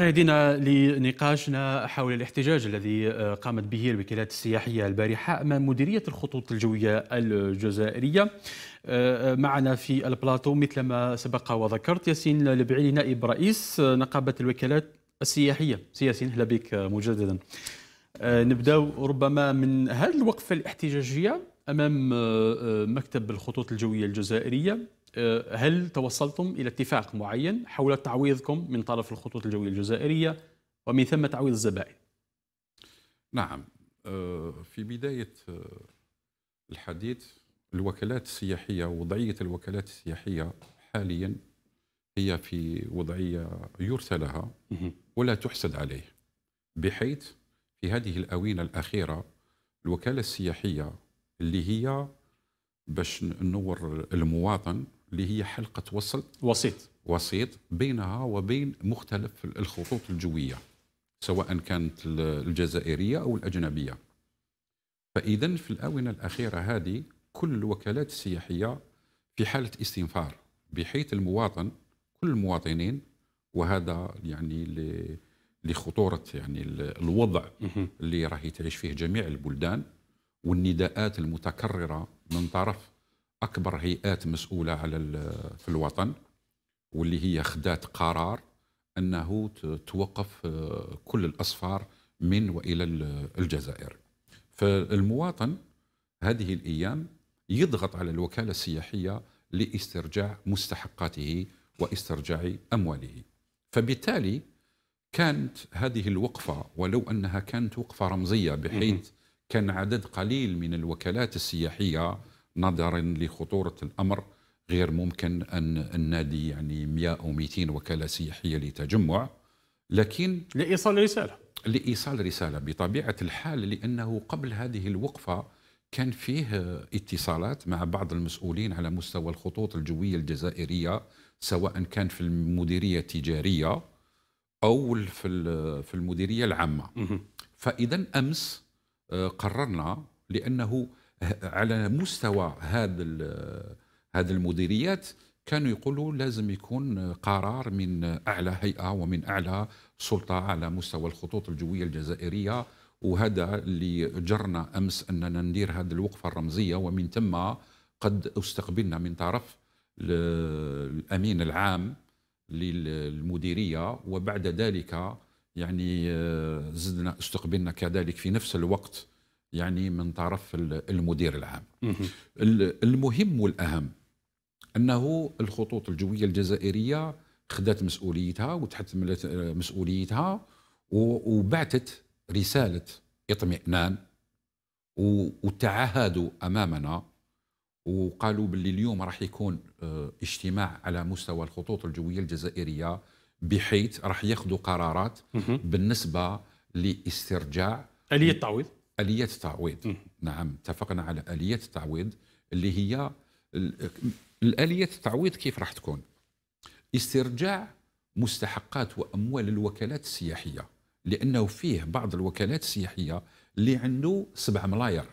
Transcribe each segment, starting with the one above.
مشاهدينا لنقاشنا حول الاحتجاج الذي آه، قامت به الوكالات السياحية البارحة أمام مديرية الخطوط الجوية الجزائرية آه، آه، معنا في البلاطو مثلما سبق وذكرت ياسين البعيلي نائب رئيس نقابة الوكالات السياحية سياسين أهلا بك مجددا نبدأ ربما من هذه الوقفة الاحتجاجية أمام مكتب الخطوط الجوية الجزائرية آه، هل توصلتم إلى اتفاق معين حول تعويضكم من طرف الخطوط الجوية الجزائرية ومن ثم تعويض الزبائن نعم آه، في بداية آه، الحديث الوكالات السياحية وضعية الوكالات السياحية حاليا هي في وضعية يرثى لها ولا تحسد عليه بحيث في هذه الآونة الأخيرة الوكالة السياحية اللي هي باش نور المواطن اللي هي حلقة وصل وسيط وسيط بينها وبين مختلف الخطوط الجوية سواء كانت الجزائرية أو الأجنبية فإذا في الآونة الأخيرة هذه كل الوكالات السياحية في حالة استنفار بحيث المواطن كل المواطنين وهذا يعني لخطورة يعني الوضع اللي راهي تعيش فيه جميع البلدان والنداءات المتكررة من طرف اكبر هيئات مسؤوله على في الوطن واللي هي خدات قرار انه توقف آه، كل الاصفار من والى الجزائر فالمواطن هذه الايام يضغط على الوكاله السياحيه لاسترجاع مستحقاته واسترجاع امواله فبالتالي كانت هذه الوقفه ولو انها كانت وقفه رمزيه بحيث كان عدد قليل من الوكالات السياحيه نظرا لخطورة الأمر غير ممكن أن النادي يعني 100 أو 200 وكالة سياحية لتجمع لكن لإيصال رسالة لإيصال رسالة بطبيعة الحال لأنه قبل هذه الوقفة كان فيه اتصالات مع بعض المسؤولين على مستوى الخطوط الجوية الجزائرية سواء كان في المديرية التجارية أو في المديرية العامة فإذا أمس آه، قررنا لأنه على مستوى هذا هذه المديريات كانوا يقولوا لازم يكون قرار من اعلى هيئه ومن اعلى سلطه على مستوى الخطوط الجويه الجزائريه وهذا اللي جرنا امس اننا ندير هذه الوقفه الرمزيه ومن ثم قد استقبلنا من طرف الامين العام للمديريه وبعد ذلك يعني آه، زدنا استقبلنا كذلك في نفس الوقت يعني من طرف المدير العام المهم والأهم أنه الخطوط الجوية الجزائرية خدت مسؤوليتها وتحتملت مسؤوليتها وبعتت رسالة اطمئنان وتعهدوا أمامنا وقالوا باللي اليوم راح يكون آه، اجتماع على مستوى الخطوط الجوية الجزائرية بحيث راح ياخذوا قرارات بالنسبة لاسترجاع آلية التعويض آلية التعويض نعم اتفقنا على آلية التعويض اللي هي الآلية التعويض كيف راح تكون استرجاع مستحقات وأموال الوكالات السياحية لأنه فيه بعض الوكالات السياحية اللي عنده سبع ملاير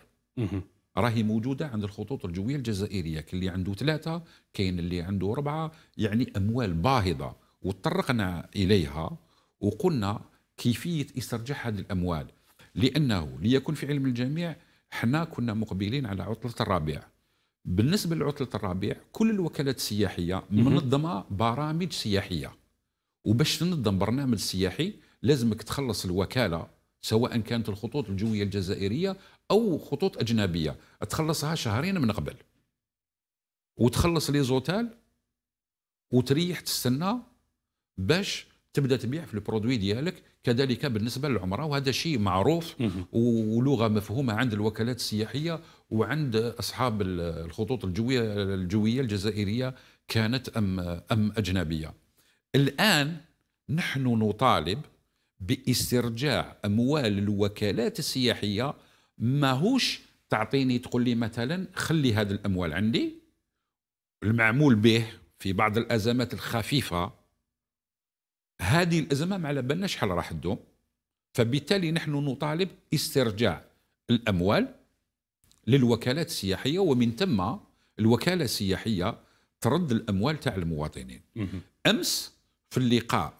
راهي موجودة عند الخطوط الجوية الجزائرية كاين اللي عنده ثلاثة كاين اللي عنده أربعة يعني أموال باهظة وتطرقنا إليها وقلنا كيفية استرجاع هذه الأموال لانه ليكن في علم الجميع حنا كنا مقبلين على عطله الربيع بالنسبه لعطله الربيع كل الوكالات السياحيه منظمه برامج سياحيه وباش تنظم برنامج سياحي لازمك تخلص الوكاله سواء كانت الخطوط الجويه الجزائريه او خطوط اجنبيه تخلصها شهرين من قبل وتخلص لي زوتال وتريح تستنى باش تبدا تبيع في البرودوي ديالك كذلك بالنسبه للعمره وهذا شيء معروف ولغه مفهومه عند الوكالات السياحيه وعند اصحاب الخطوط الجويه الجويه الجزائريه كانت ام ام اجنبيه. الان نحن نطالب باسترجاع اموال الوكالات السياحيه ماهوش تعطيني تقول لي مثلا خلي هذه الاموال عندي المعمول به في بعض الازمات الخفيفه هذه الازمه ما على بالنا شحال راح تدوم فبالتالي نحن نطالب استرجاع الاموال للوكالات السياحيه ومن ثم الوكاله السياحيه ترد الاموال تاع المواطنين امس في اللقاء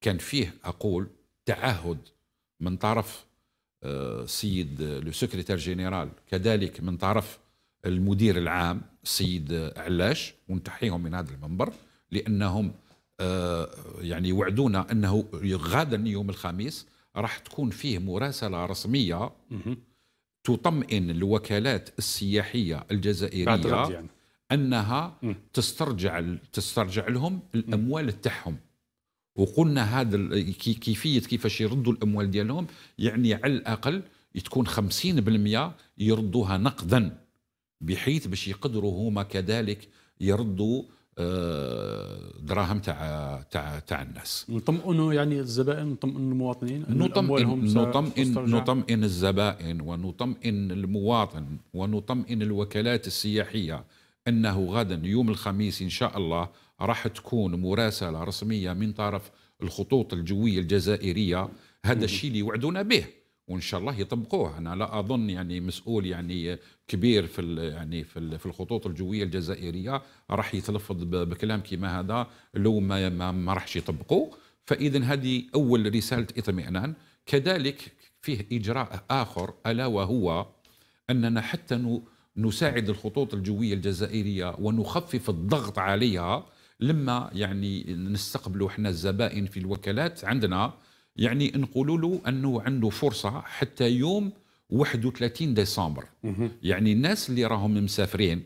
كان فيه اقول تعهد من طرف السيد آه، لو سكرتير جينيرال كذلك من طرف المدير العام السيد علاش ونتحيهم من هذا المنبر لانهم آه، يعني وعدونا انه غدا يوم الخميس راح تكون فيه مراسله رسميه تطمئن الوكالات السياحيه الجزائريه يعني. انها تسترجع تسترجع لهم الاموال تاعهم وقلنا هذا كيفيه كيفاش يردوا الاموال ديالهم يعني على الاقل تكون 50% يردوها نقدا بحيث باش يقدروا هما كذلك يردوا آه، دراهم تاع تاع تاع الناس نطمئنوا يعني الزبائن نطمئن المواطنين نطمئن نطمئن نطمئن الزبائن ونطمئن المواطن ونطمئن الوكالات السياحيه انه غدا يوم الخميس ان شاء الله راح تكون مراسله رسميه من طرف الخطوط الجويه الجزائريه هذا الشيء اللي وعدونا به وان شاء الله يطبقوه انا لا اظن يعني مسؤول يعني كبير في يعني في في الخطوط الجويه الجزائريه راح يتلفظ بكلام كما هذا لو ما ما, ما راحش يطبقوه فاذا هذه اول رساله اطمئنان كذلك فيه اجراء اخر الا وهو اننا حتى نساعد الخطوط الجويه الجزائريه ونخفف الضغط عليها لما يعني نستقبلوا احنا الزبائن في الوكالات عندنا يعني نقولوا له انه عنده فرصه حتى يوم 31 ديسمبر يعني الناس اللي راهم مسافرين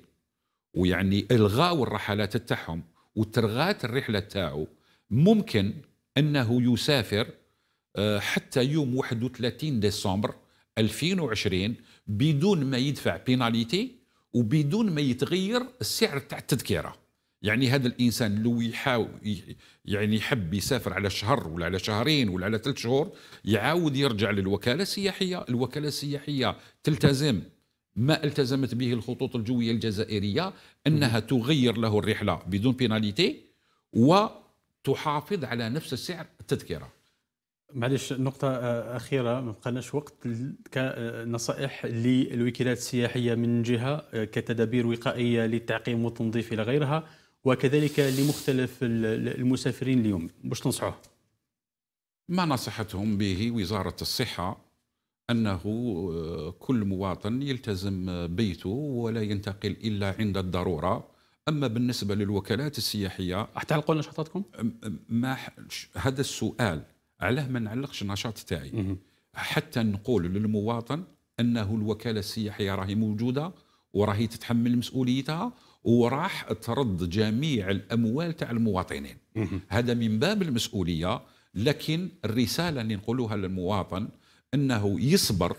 ويعني الغاو الرحلات تاعهم وترغات الرحله تاعو ممكن انه يسافر آه، حتى يوم 31 ديسمبر 2020 بدون ما يدفع بيناليتي وبدون ما يتغير السعر تاع التذكره يعني هذا الانسان لو يحاول يعني يحب يسافر على شهر ولا على شهرين ولا على ثلاث شهور يعاود يرجع للوكاله السياحيه، الوكاله السياحيه تلتزم ما التزمت به الخطوط الجويه الجزائريه انها تغير له الرحله بدون بيناليتي وتحافظ على نفس السعر التذكره. معلش نقطة آه، أخيرة ما بقالناش وقت كنصائح آه، للوكالات السياحية من جهة آه، كتدابير وقائية للتعقيم والتنظيف إلى غيرها وكذلك لمختلف المسافرين اليوم باش تنصحوه ما نصحتهم به وزارة الصحة أنه آه، كل مواطن يلتزم بيته ولا ينتقل إلا عند الضرورة أما بالنسبة للوكالات السياحية تعلقوا نشاطاتكم؟ ما هذا السؤال علاه ما نعلقش النشاط تاعي حتى نقول للمواطن أنه الوكالة السياحية راهي موجودة وراهي تتحمل مسؤوليتها وراح ترد جميع الاموال تاع المواطنين هذا من باب المسؤوليه لكن الرساله اللي نقولوها للمواطن انه يصبر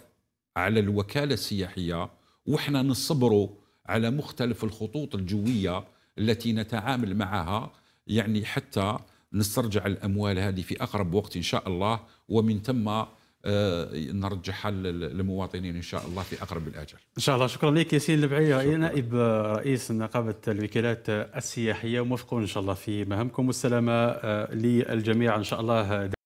على الوكاله السياحيه وحنا نصبروا على مختلف الخطوط الجويه التي نتعامل معها يعني حتى نسترجع الاموال هذه في اقرب وقت ان شاء الله ومن ثم آه، نرجعها للمواطنين ان شاء الله في اقرب الاجل. ان شاء الله شكرا لك ياسين البعيه نائب رئيس نقابه الوكالات السياحيه وموفقون ان شاء الله في مهامكم والسلامه آه، للجميع ان شاء الله